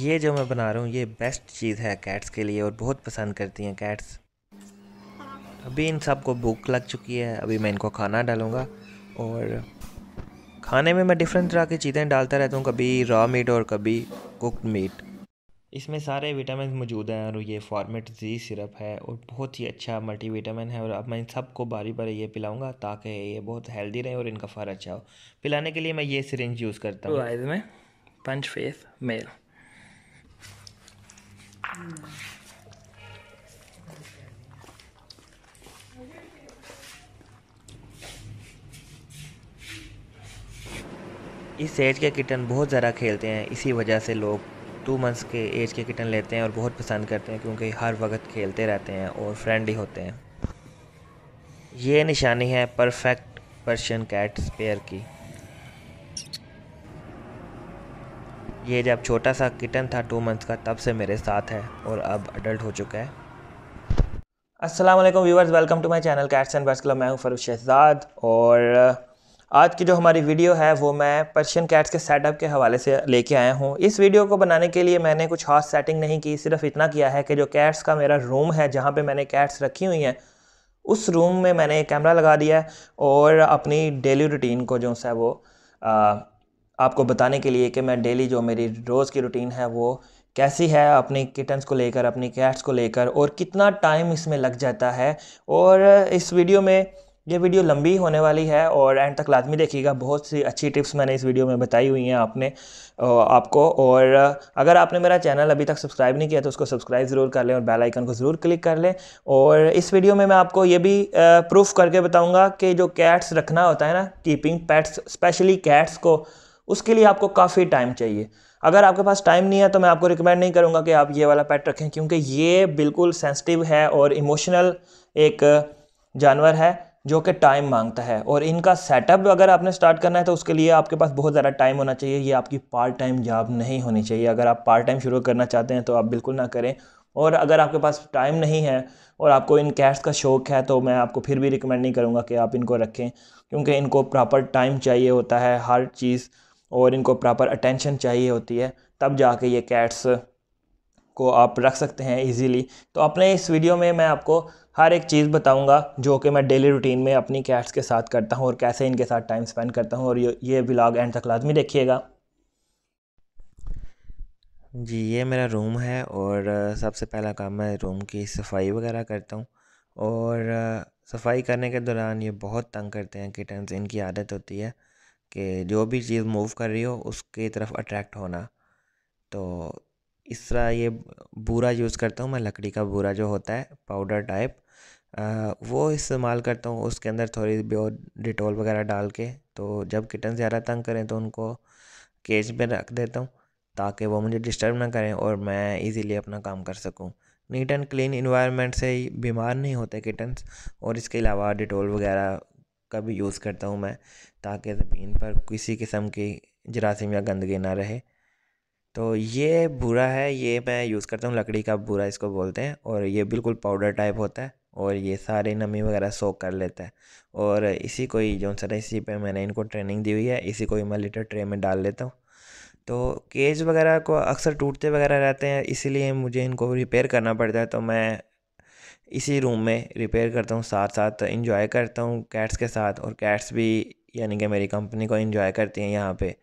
ये जो मैं बना रहा हूँ ये बेस्ट चीज़ है कैट्स के लिए और बहुत पसंद करती हैं कैट्स अभी इन सब को भूख लग चुकी है अभी मैं इनको खाना डालूँगा और खाने में मैं डिफरेंट तरह की चीज़ें डालता रहता हूँ कभी रॉ मीट और कभी कुकड मीट इसमें सारे विटामिन मौजूद हैं और ये फॉर्मेट जी सिरप है और बहुत ही अच्छा मल्टी विटामिन है और अब मैं इन सबको बारी बारी ये पिलाऊंगा ताकि ये बहुत हेल्दी रहे और इनका फ़र अच्छा हो पिलाने के लिए मैं ये सिरिंज यूज़ करता हूँ में पंच फेस मेल इस एज के किटन बहुत ज़्यादा खेलते हैं इसी वजह से लोग टू मंथ्स के एज के किटन लेते हैं और बहुत पसंद करते हैं क्योंकि हर वक्त खेलते रहते हैं और फ्रेंडली होते हैं ये निशानी है परफेक्ट पर्शियन कैट स्पेयर की ये जब छोटा सा किटन था टू मंथ्स का तब से मेरे साथ है और अब अडल्ट हो चुका है अस्सलाम वालेकुम viewers welcome to my channel cats and birds club मैं हूं फरूख शहजाद और आज की जो हमारी वीडियो है वो मैं पर्शियन कैट्स के सेटअप के हवाले से लेके आया हूँ इस वीडियो को बनाने के लिए मैंने कुछ खास सेटिंग नहीं की सिर्फ इतना किया है कि जो कैट्स का मेरा रूम है जहाँ पे मैंने कैट्स रखी हुई हैं उस रूम में मैंने कैमरा लगा दिया है और अपनी डेली रूटीन को जो है वो आ, आपको बताने के लिए कि मैं डेली जो मेरी रोज़ की रूटीन है वो कैसी है अपनी किटन्स को लेकर अपनी कैट्स को लेकर और कितना टाइम इसमें लग जाता है और इस वीडियो में ये वीडियो लंबी होने वाली है और एंड तक लाजमी देखिएगा बहुत सी अच्छी टिप्स मैंने इस वीडियो में बताई हुई हैं आपने आपको और अगर आपने मेरा चैनल अभी तक सब्सक्राइब नहीं किया तो उसको सब्सक्राइब ज़रूर कर लें और बेल आइकन को ज़रूर क्लिक कर लें और इस वीडियो में मैं आपको ये भी प्रूफ करके बताऊँगा कि जो कैट्स रखना होता है ना कीपिंग पैट्स स्पेशली कैट्स को उसके लिए आपको काफ़ी टाइम चाहिए अगर आपके पास टाइम नहीं है तो मैं आपको रिकमेंड नहीं करूँगा कि आप ये वाला पेट रखें क्योंकि ये बिल्कुल सेंसिटिव है और इमोशनल एक जानवर है जो कि टाइम मांगता है और इनका सेटअप अगर आपने स्टार्ट करना है तो उसके लिए आपके पास बहुत ज़्यादा टाइम होना चाहिए ये आपकी पार्ट टाइम जॉब नहीं होनी चाहिए अगर आप पार्ट टाइम शुरू करना चाहते हैं तो आप बिल्कुल ना करें और अगर आपके पास टाइम नहीं है और आपको इन कैट्स का शौक़ है तो मैं आपको फिर भी रिकमेंड नहीं करूँगा कि आप इनको रखें क्योंकि इनको प्रॉपर टाइम चाहिए होता है हर चीज़ और इनको प्रॉपर अटेंशन चाहिए होती है तब जाके ये कैट्स को आप रख सकते हैं इजीली तो अपने इस वीडियो में मैं आपको हर एक चीज़ बताऊंगा जो कि मैं डेली रूटीन में अपनी कैट्स के साथ करता हूं और कैसे इनके साथ टाइम स्पेंड करता हूं और ये ये ब्लॉग एंड तक लाजमी देखिएगा जी ये मेरा रूम है और सबसे पहला काम मैं रूम की सफाई वगैरह करता हूँ और सफाई करने के दौरान ये बहुत तंग करते हैं किटन्स इनकी आदत होती है कि जो भी चीज़ मूव कर रही हो उसकी तरफ अट्रैक्ट होना तो इस तरह ये बूरा यूज़ करता हूँ मैं लकड़ी का बूरा जो होता है पाउडर टाइप आ, वो इस्तेमाल करता हूँ उसके अंदर थोड़ी ब्यो डिटोल वगैरह डाल के तो जब किटन ज़्यादा तंग करें तो उनको केज में रख देता हूँ ताकि वो मुझे डिस्टर्ब ना करें और मैं इजीली अपना काम कर सकूँ नीट एंड क्लीन इन्वायरमेंट से ही बीमार नहीं होते किटन्स और इसके अलावा डिटोल वगैरह का भी यूज़ करता हूँ मैं ताकि ज़मीन पर किसी किस्म की जरासीम या गंदगी ना रहे तो ये भूरा है ये मैं यूज़ करता हूँ लकड़ी का भूरा इसको बोलते हैं और ये बिल्कुल पाउडर टाइप होता है और ये सारे नमी वगैरह सोख कर लेता है और इसी को ही जो सर इसी पे मैंने इनको ट्रेनिंग दी हुई है इसी को ही मैं लीटर ट्रे में डाल लेता हूँ तो केज वगैरह को अक्सर टूटते वगैरह रहते हैं इसीलिए मुझे इनको रिपेयर करना पड़ता है तो मैं इसी रूम में रिपेयर करता हूँ साथ साथ इंजॉय करता हूँ कैट्स के साथ और कैट्स भी यानी कि मेरी कंपनी को इन्जॉय करती हैं यहाँ पे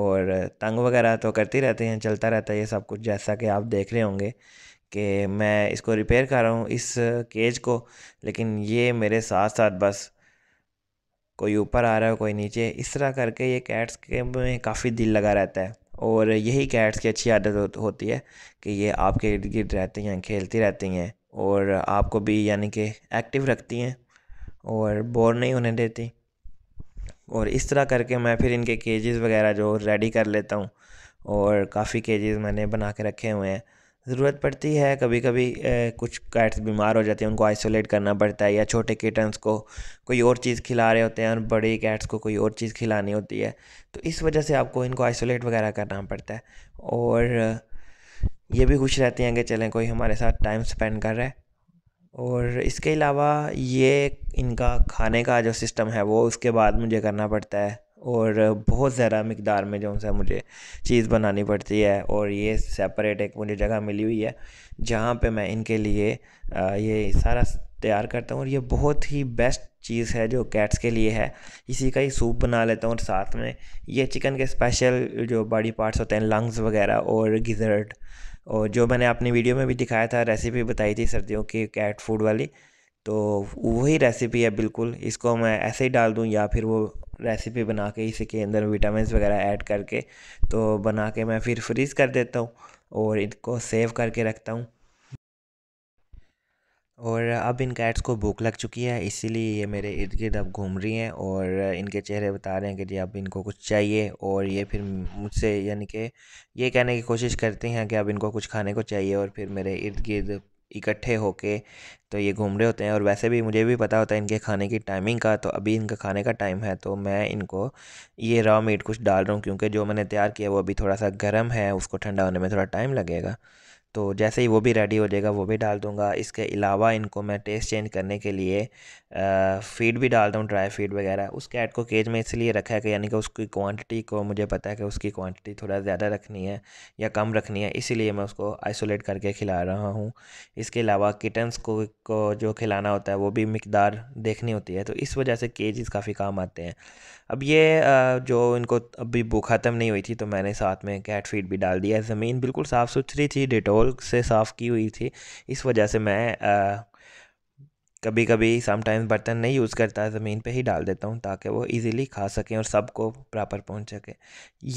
और तंग वगैरह तो करती रहते हैं चलता रहता है ये सब कुछ जैसा कि आप देख रहे होंगे कि मैं इसको रिपेयर कर रहा हूँ इस केज को लेकिन ये मेरे साथ साथ बस कोई ऊपर आ रहा है कोई नीचे इस तरह करके ये कैट्स के में काफ़ी दिल लगा रहता है और यही कैट्स की अच्छी आदत होती है कि ये आपके इर्द गिर्द रहती हैं खेलती रहती हैं और आपको भी यानी कि एक्टिव रखती हैं और बोर नहीं होने देती और इस तरह करके मैं फिर इनके केजेस वगैरह जो रेडी कर लेता हूँ और काफ़ी केजेस मैंने बना के रखे हुए हैं ज़रूरत पड़ती है कभी कभी ए, कुछ कैट्स बीमार हो जाते हैं उनको आइसोलेट करना पड़ता है या छोटे किटन्स को कोई और चीज़ खिला रहे होते हैं और बड़े कैट्स को कोई और चीज़ खिलानी होती है तो इस वजह से आपको इनको आइसोलेट वगैरह करना पड़ता है और ये भी खुश रहती हैं कि चलें कोई हमारे साथ टाइम स्पेंड कर रहा है और इसके अलावा ये इनका खाने का जो सिस्टम है वो उसके बाद मुझे करना पड़ता है और बहुत ज़्यादा मकदार में जो सा मुझे चीज़ बनानी पड़ती है और ये सेपरेट एक मुझे जगह मिली हुई है जहाँ पे मैं इनके लिए ये सारा तैयार करता हूँ और ये बहुत ही बेस्ट चीज़ है जो कैट्स के लिए है इसी का ही सूप बना लेता हूँ और साथ में ये चिकन के स्पेशल जो बॉडी पार्ट्स होते हैं लंग्स वगैरह और गिजर्ट और जो मैंने अपनी वीडियो में भी दिखाया था रेसिपी बताई थी सर्दियों की कैट फूड वाली तो वही रेसिपी है बिल्कुल इसको मैं ऐसे ही डाल दूँ या फिर वो रेसिपी बना के इसी के अंदर विटामिन वगैरह ऐड करके तो बना के मैं फिर फ्रीज़ कर देता हूँ और इनको सेव करके रखता हूँ और अब इन कैट्स को भूख लग चुकी है इसीलिए ये मेरे इर्द गिर्द अब घूम रही हैं और इनके चेहरे बता रहे हैं कि जी अब इनको कुछ चाहिए और ये फिर मुझसे यानी कि ये कहने की कोशिश करती हैं कि अब इनको कुछ खाने को चाहिए और फिर मेरे इर्द गिर्द इकट्ठे होके तो ये घूम रहे होते हैं और वैसे भी मुझे भी पता होता है इनके खाने की टाइमिंग का तो अभी इनका खाने का टाइम है तो मैं इनको ये रॉ मीट कुछ डाल रहा हूँ क्योंकि जो मैंने तैयार किया वो अभी थोड़ा सा गर्म है उसको ठंडा होने में थोड़ा टाइम लगेगा तो जैसे ही वो भी रेडी हो जाएगा वो भी डाल दूँगा इसके अलावा इनको मैं टेस्ट चेंज करने के लिए फीड भी डालता हूँ ड्राई फीड वगैरह उस कैट को केज में इसलिए रखा है कि यानी कि उसकी क्वांटिटी को मुझे पता है कि उसकी क्वांटिटी थोड़ा ज़्यादा रखनी है या कम रखनी है इसीलिए मैं उसको आइसोलेट करके खिला रहा हूँ इसके अलावा किटन्स को, को जो खिलाना होता है वो भी मकदार देखनी होती है तो इस वजह से केजेस काफ़ी काम आते हैं अब ये जो इनको अभी भूख ख़त्म नहीं हुई थी तो मैंने साथ में कैट फीड भी डाल दिया ज़मीन बिल्कुल साफ़ सुथरी थी डिटोल से साफ़ की हुई थी इस वजह से मैं कभी कभी समटाइम्स बर्तन नहीं यूज़ करता ज़मीन पे ही डाल देता हूँ ताकि वो इजीली खा सकें और सबको प्रॉपर पहुँच सके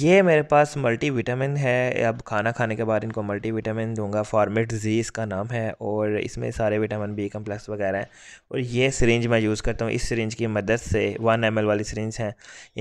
ये मेरे पास मल्टी विटामिन है अब खाना खाने के बाद इनको मल्टी विटामिन दूंगा फॉर्मेट जी इसका नाम है और इसमें सारे विटामिन बी कम्प्लेक्स वगैरह हैं और ये सरेंज मैं यूज़ करता हूँ इस सरेंज की मदद से वन एम वाली सरेंज हैं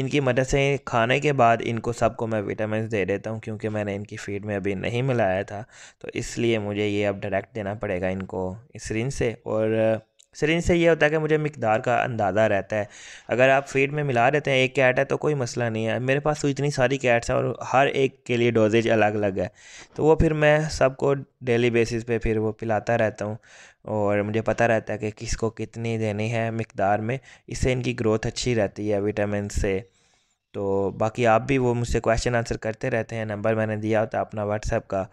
इनकी मदद से खाने के बाद इनको सबको मैं विटामिन दे देता हूँ क्योंकि मैंने इनकी फीड में अभी नहीं मिलाया था तो इसलिए मुझे ये अब डायरेक्ट देना पड़ेगा इनको इस सरेंज से और सरिंज से ये होता है कि मुझे मकदार का अंदाज़ा रहता है अगर आप फीड में मिला देते हैं एक कैट है तो कोई मसला नहीं है मेरे पास तो इतनी सारी कैट्स हैं और हर एक के लिए डोजेज अलग अलग है तो वो फिर मैं सबको डेली बेसिस पे फिर वो पिलाता रहता हूँ और मुझे पता रहता है कि किसको कितनी देनी है मकदार में इससे इनकी ग्रोथ अच्छी रहती है विटामिन से तो बाकी आप भी वो मुझसे क्वेश्चन आंसर करते रहते हैं नंबर मैंने दिया होता अपना व्हाट्सएप का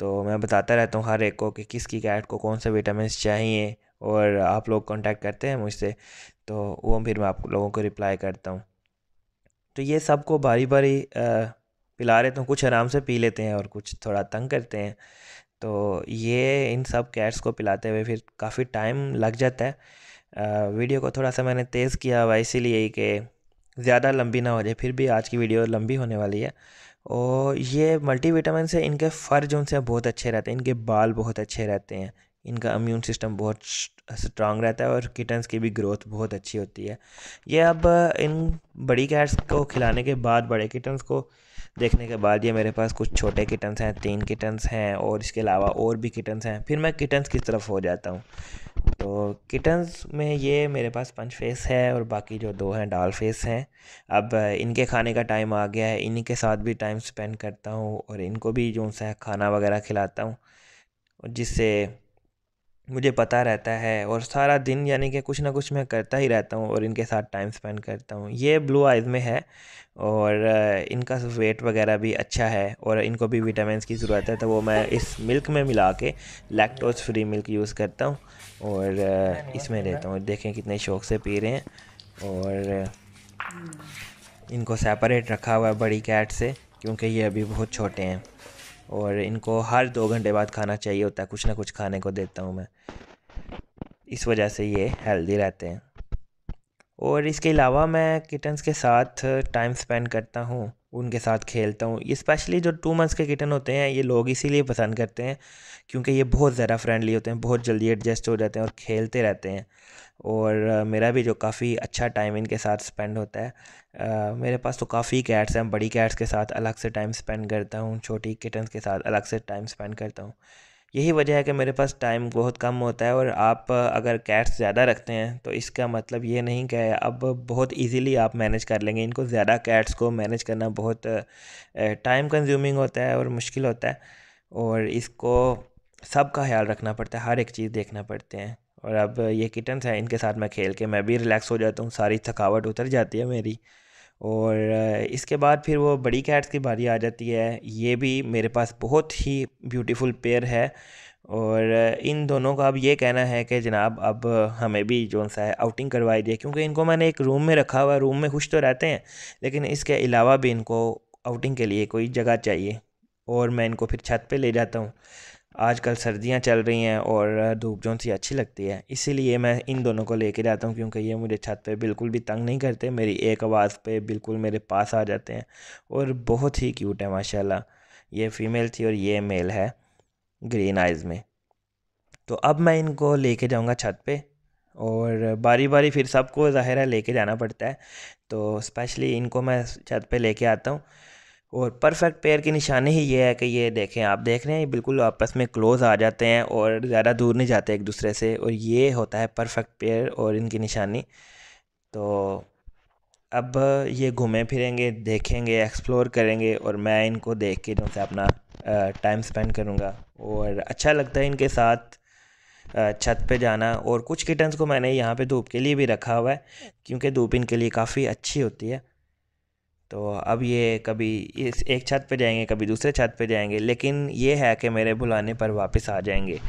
तो मैं बताता रहता हूँ हर एक को कि किसकी कैट को कौन से विटामिन चाहिए और आप लोग कांटेक्ट करते हैं मुझसे तो वो फिर मैं आप लोगों को रिप्लाई करता हूँ तो ये सबको बारी बारी पिला रहे तो कुछ आराम से पी लेते हैं और कुछ थोड़ा तंग करते हैं तो ये इन सब कैट्स को पिलाते हुए फिर काफ़ी टाइम लग जाता है वीडियो को थोड़ा सा मैंने तेज़ किया हुआ इसीलिए कि ज़्यादा लंबी ना हो जाए फिर भी आज की वीडियो लंबी होने वाली है और ये मल्टीविटामिन से इनके फ़र जो उनसे बहुत अच्छे रहते हैं इनके बाल बहुत अच्छे रहते हैं इनका इम्यून सिस्टम बहुत स्ट्रांग रहता है और किटन्स की भी ग्रोथ बहुत अच्छी होती है ये अब इन बड़ी कैट्स को खिलाने के बाद बड़े किटन्स को देखने के बाद ये मेरे पास कुछ छोटे किटन्स हैं तीन किटन्स हैं और इसके अलावा और भी किटन्स हैं फिर मैं किटन्स की तरफ हो जाता हूँ तो किटन्स में ये मेरे पास पंच फेस है और बाकी जो दो हैं डाल फेस हैं अब इनके खाने का टाइम आ गया है इन्हीं के साथ भी टाइम स्पेंड करता हूँ और इनको भी जो सा खाना वगैरह खिलाता हूँ जिससे मुझे पता रहता है और सारा दिन यानी कि कुछ ना कुछ मैं करता ही रहता हूँ और इनके साथ टाइम स्पेंड करता हूँ ये ब्लू आइज़ में है और इनका वेट वगैरह भी अच्छा है और इनको भी विटामिन की ज़रूरत है तो वो मैं इस मिल्क में मिला के लैक्टोज फ्री मिल्क यूज़ करता हूँ और इसमें देता हूँ देखें कितने शौक़ से पी रहे हैं और हम्म। इनको सेपरेट रखा हुआ है बड़ी कैट से क्योंकि ये अभी बहुत छोटे हैं और इनको हर दो घंटे बाद खाना चाहिए होता है कुछ ना कुछ खाने को देता हूँ मैं इस वजह से ये हेल्दी रहते हैं और इसके अलावा मैं किटन्स के साथ टाइम स्पेंड करता हूँ उनके साथ खेलता हूँ ये स्पेशली जो टू मंथ्स के किटन होते हैं ये लोग इसीलिए पसंद करते हैं क्योंकि ये बहुत ज़्यादा फ्रेंडली होते हैं बहुत जल्दी एडजस्ट हो जाते हैं और खेलते रहते हैं और मेरा भी जो काफ़ी अच्छा टाइम इनके साथ स्पेंड होता है आ, मेरे पास तो काफ़ी कैट्स हैं बड़ी कैट्स के साथ अलग से टाइम स्पेंड करता हूँ छोटी किटन्स के साथ अलग से टाइम स्पेंड करता हूँ यही वजह है कि मेरे पास टाइम बहुत कम होता है और आप अगर कैट्स ज़्यादा रखते हैं तो इसका मतलब ये नहीं कि अब बहुत इजीली आप मैनेज कर लेंगे इनको ज़्यादा कैट्स को मैनेज करना बहुत टाइम कंज्यूमिंग होता है और मुश्किल होता है और इसको सब का ख्याल रखना पड़ता है हर एक चीज़ देखना पड़ते हैं और अब ये किटन्स हैं इनके साथ मैं खेल के मैं भी रिलैक्स हो जाता हूँ सारी थकावट उतर जाती है मेरी और इसके बाद फिर वो बड़ी कैट्स की बारी आ जाती है ये भी मेरे पास बहुत ही ब्यूटीफुल पेयर है और इन दोनों का अब ये कहना है कि जनाब अब हमें भी जो सा है आउटिंग करवाई दिए क्योंकि इनको मैंने एक रूम में रखा हुआ है रूम में खुश तो रहते हैं लेकिन इसके अलावा भी इनको आउटिंग के लिए कोई जगह चाहिए और मैं इनको फिर छत पे ले जाता हूँ आजकल सर्दियाँ चल रही हैं और धूप जोन सी अच्छी लगती है इसीलिए मैं इन दोनों को लेके जाता हूँ क्योंकि ये मुझे छत पे बिल्कुल भी तंग नहीं करते मेरी एक आवाज़ पे बिल्कुल मेरे पास आ जाते हैं और बहुत ही क्यूट है माशाल्लाह ये फ़ीमेल थी और ये मेल है ग्रीन आइज़ में तो अब मैं इनको कर जाऊँगा छत पर और बारी बारी फिर सबको ज़ाहिर है कर जाना पड़ता है तो स्पेशली इनको मैं छत ले कर आता हूँ और परफेक्ट पेयर की निशानी ही ये है कि ये देखें आप देख रहे हैं बिल्कुल आपस में क्लोज आ जाते हैं और ज़्यादा दूर नहीं जाते एक दूसरे से और ये होता है परफेक्ट पेयर और इनकी निशानी तो अब ये घूमें फिरेंगे देखेंगे एक्सप्लोर करेंगे और मैं इनको देख के जो अपना टाइम स्पेंड करूँगा और अच्छा लगता है इनके साथ छत पे जाना और कुछ किटन्स को मैंने यहाँ पे धूप के लिए भी रखा हुआ है क्योंकि धूप इनके लिए काफ़ी अच्छी होती है तो अब ये कभी इस एक छत पे जाएंगे कभी दूसरे छत पे जाएंगे लेकिन ये है कि मेरे बुलाने पर वापस आ जाएंगे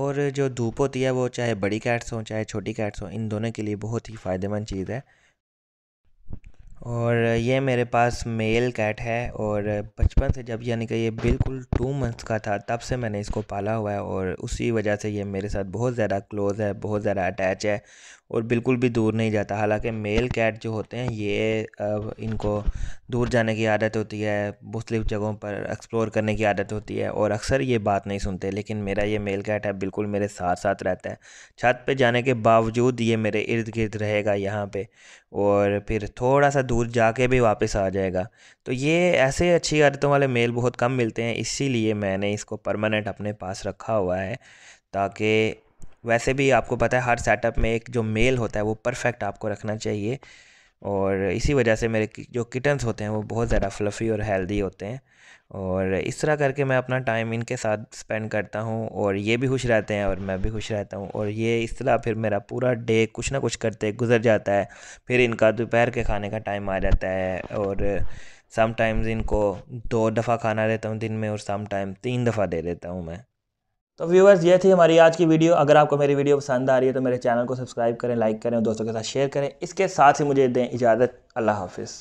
और जो धूप होती है वो चाहे बड़ी कैट्स हों चाहे छोटी कैट्स हों इन दोनों के लिए बहुत ही फ़ायदेमंद चीज़ है और ये मेरे पास मेल कैट है और बचपन से जब यानी कि ये बिल्कुल टू मंथ्स का था तब से मैंने इसको पाला हुआ है और उसी वजह से ये मेरे साथ बहुत ज़्यादा क्लोज़ है बहुत ज़्यादा अटैच है और बिल्कुल भी दूर नहीं जाता हालांकि मेल कैट जो होते हैं ये अब इनको दूर जाने की आदत होती है मुख्तु जगहों पर एक्सप्लोर करने की आदत होती है और अक्सर ये बात नहीं सुनते लेकिन मेरा ये मेल कैट है बिल्कुल मेरे साथ साथ रहता है छत पे जाने के बावजूद ये मेरे इर्द गिर्द रहेगा यहाँ पे और फिर थोड़ा सा दूर जाके भी वापस आ जाएगा तो ये ऐसे अच्छी आदतों वाले मेल बहुत कम मिलते हैं इसीलिए मैंने इसको परमानेंट अपने पास रखा हुआ है ताकि वैसे भी आपको पता है हर सेटअप में एक जो मेल होता है वो परफेक्ट आपको रखना चाहिए और इसी वजह से मेरे जो किटन्स होते हैं वो बहुत ज़्यादा फ्लफ़ी और हेल्दी होते हैं और इस तरह करके मैं अपना टाइम इनके साथ स्पेंड करता हूँ और ये भी खुश रहते हैं और मैं भी खुश रहता हूँ और ये इस तरह फिर मेरा पूरा डे कुछ ना कुछ करते गुजर जाता है फिर इनका दोपहर के खाने का टाइम आ जाता है और टाइम्स इनको दो दफ़ा खाना देता हूँ दिन में और टाइम तीन दफ़ा दे देता हूँ मैं तो व्यूवर्स ये थी हमारी आज की वीडियो अगर आपको मेरी वीडियो पसंद आ रही है तो मेरे चैनल को सब्सक्राइब करें लाइक करें और दोस्तों के साथ शेयर करें इसके साथ ही मुझे दें इजाज़त अल्लाह हाफिज़